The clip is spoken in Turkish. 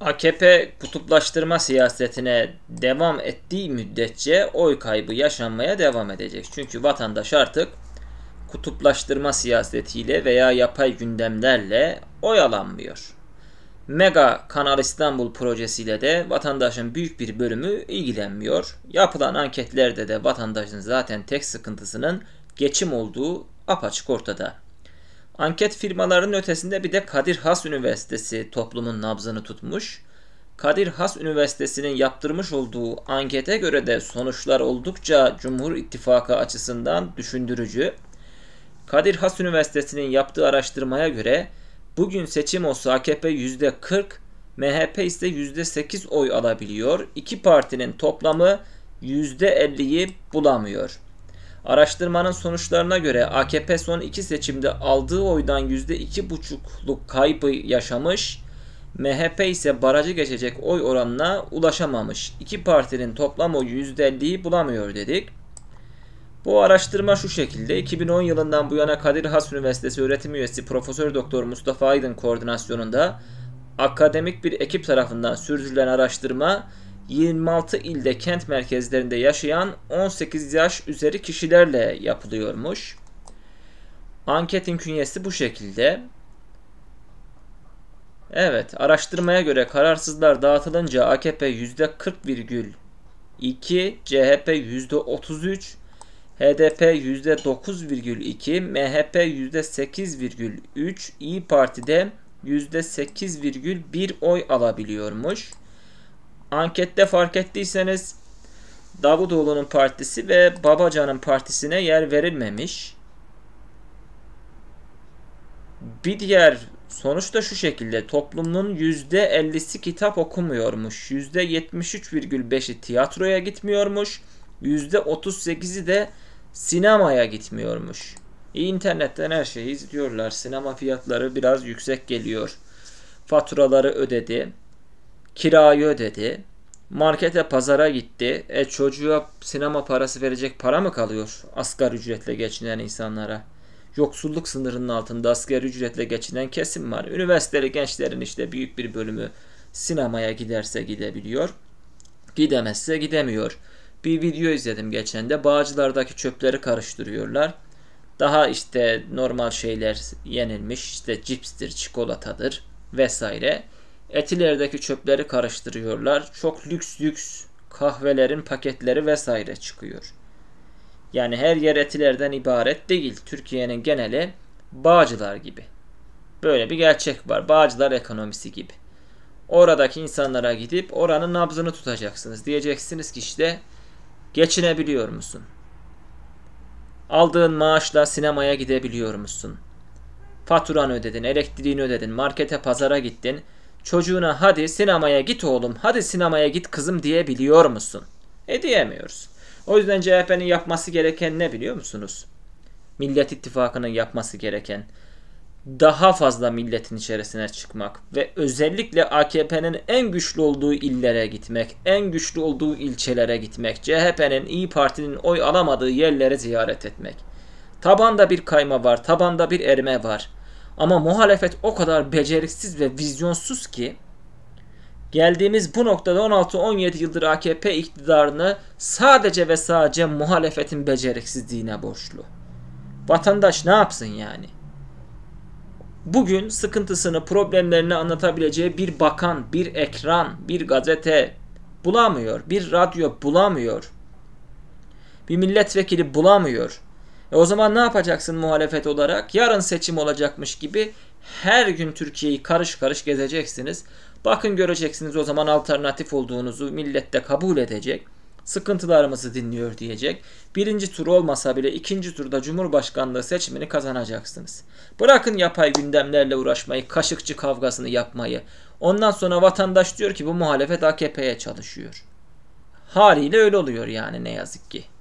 AKP kutuplaştırma siyasetine devam ettiği müddetçe oy kaybı yaşanmaya devam edecek. Çünkü vatandaş artık kutuplaştırma siyasetiyle veya yapay gündemlerle oy oyalanmıyor. Mega Kanal İstanbul projesiyle de vatandaşın büyük bir bölümü ilgilenmiyor. Yapılan anketlerde de vatandaşın zaten tek sıkıntısının geçim olduğu apaçık ortada. Anket firmalarının ötesinde bir de Kadir Has Üniversitesi toplumun nabzını tutmuş. Kadir Has Üniversitesi'nin yaptırmış olduğu ankete göre de sonuçlar oldukça Cumhur İttifakı açısından düşündürücü. Kadir Has Üniversitesi'nin yaptığı araştırmaya göre bugün seçim olsa AKP %40, MHP ise %8 oy alabiliyor. İki partinin toplamı %50'yi bulamıyor. Araştırmanın sonuçlarına göre AKP son iki seçimde aldığı oydan %2,5'luk kaybı yaşamış, MHP ise barajı geçecek oy oranına ulaşamamış. İki partinin toplam oyu %50'yi bulamıyor dedik. Bu araştırma şu şekilde 2010 yılından bu yana Kadir Has Üniversitesi öğretim üyesi Profesör Doktor Mustafa Aydın koordinasyonunda akademik bir ekip tarafından sürdürülen araştırma 26 ilde kent merkezlerinde yaşayan 18 yaş üzeri kişilerle yapılıyormuş. Anketin künyesi bu şekilde. Evet, araştırmaya göre kararsızlar dağıtılınca AKP %40,2, CHP %33, HDP %9,2, MHP %8,3, İyi Parti'de %8,1 oy alabiliyormuş. Ankette fark ettiyseniz Davutoğlu'nun partisi ve Babacan'ın partisine yer verilmemiş. Bir diğer sonuç da şu şekilde. Toplumun %50'si kitap okumuyormuş. %73,5'i tiyatroya gitmiyormuş. %38'i de sinemaya gitmiyormuş. İnternetten her şeyi izliyorlar. Sinema fiyatları biraz yüksek geliyor. Faturaları ödedi kirayı ödedi. Markete pazara gitti. E çocuğa sinema parası verecek para mı kalıyor asgari ücretle geçinen insanlara? Yoksulluk sınırının altında asgari ücretle geçinen kesim var. Üniversiteli gençlerin işte büyük bir bölümü sinemaya giderse gidebiliyor. Gidemezse gidemiyor. Bir video izledim geçen de bağcılardaki çöpleri karıştırıyorlar. Daha işte normal şeyler yenilmiş işte cipstir, çikolatadır vesaire Etilerdeki çöpleri karıştırıyorlar. Çok lüks lüks kahvelerin paketleri vesaire çıkıyor. Yani her yer etilerden ibaret değil. Türkiye'nin geneli bağcılar gibi. Böyle bir gerçek var. Bağcılar ekonomisi gibi. Oradaki insanlara gidip oranın nabzını tutacaksınız. Diyeceksiniz ki işte geçinebiliyor musun? Aldığın maaşla sinemaya gidebiliyor musun? Faturanı ödedin, elektriğini ödedin, markete pazara gittin çocuğuna hadi sinemaya git oğlum, hadi sinemaya git kızım diyebiliyor musun? E diyemiyoruz. O yüzden CHP'nin yapması gereken ne biliyor musunuz? Millet İttifakı'nın yapması gereken daha fazla milletin içerisine çıkmak ve özellikle AKP'nin en güçlü olduğu illere gitmek, en güçlü olduğu ilçelere gitmek, CHP'nin, İyi Parti'nin oy alamadığı yerleri ziyaret etmek. Tabanda bir kayma var, tabanda bir erime var. Ama muhalefet o kadar beceriksiz ve vizyonsuz ki geldiğimiz bu noktada 16-17 yıldır AKP iktidarını sadece ve sadece muhalefetin beceriksizliğine borçlu. Vatandaş ne yapsın yani? Bugün sıkıntısını, problemlerini anlatabileceği bir bakan, bir ekran, bir gazete bulamıyor, bir radyo bulamıyor, bir milletvekili bulamıyor. E o zaman ne yapacaksın muhalefet olarak? Yarın seçim olacakmış gibi her gün Türkiye'yi karış karış gezeceksiniz. Bakın göreceksiniz o zaman alternatif olduğunuzu millette kabul edecek. Sıkıntılarımızı dinliyor diyecek. Birinci tur olmasa bile ikinci turda Cumhurbaşkanlığı seçimini kazanacaksınız. Bırakın yapay gündemlerle uğraşmayı, kaşıkçı kavgasını yapmayı. Ondan sonra vatandaş diyor ki bu muhalefet AKP'ye çalışıyor. Haliyle öyle oluyor yani ne yazık ki.